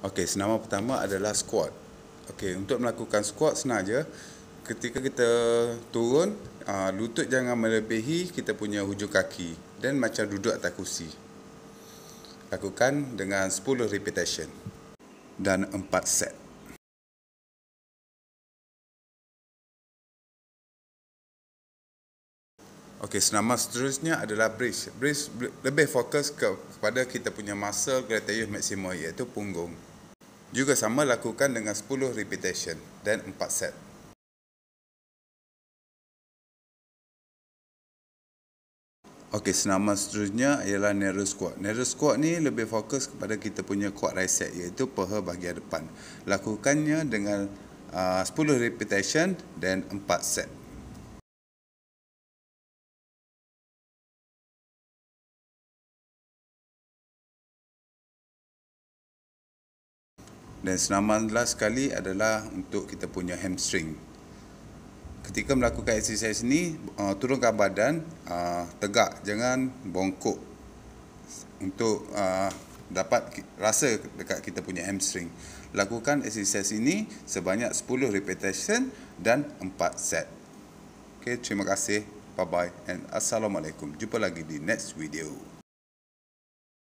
Okey, senama pertama adalah squat. Okey, untuk melakukan squat senang aja. Ketika kita turun, ah, lutut jangan melebihi kita punya hujung kaki dan macam duduk atas kursi. Lakukan dengan 10 repetition dan 4 set. Okey, senama seterusnya adalah bridge. Bridge lebih fokus kepada kita punya muscle gluteus maksimum iaitu punggung. Juga sama lakukan dengan 10 repetition dan 4 set. Okey, senama seterusnya ialah narrow squat. Narrow squat ni lebih fokus kepada kita punya quad tricep iaitu peha bahagian depan. Lakukannya dengan ah, uh, 10 repetition dan 4 set. dan senaman last sekali adalah untuk kita punya hamstring ketika melakukan exercise ni uh, turunkan badan uh, tegak jangan bongkok untuk uh, dapat rasa dekat kita punya hamstring lakukan exercise ini sebanyak 10 repetition dan 4 set Okay terima kasih bye bye and assalamualaikum jumpa lagi di next video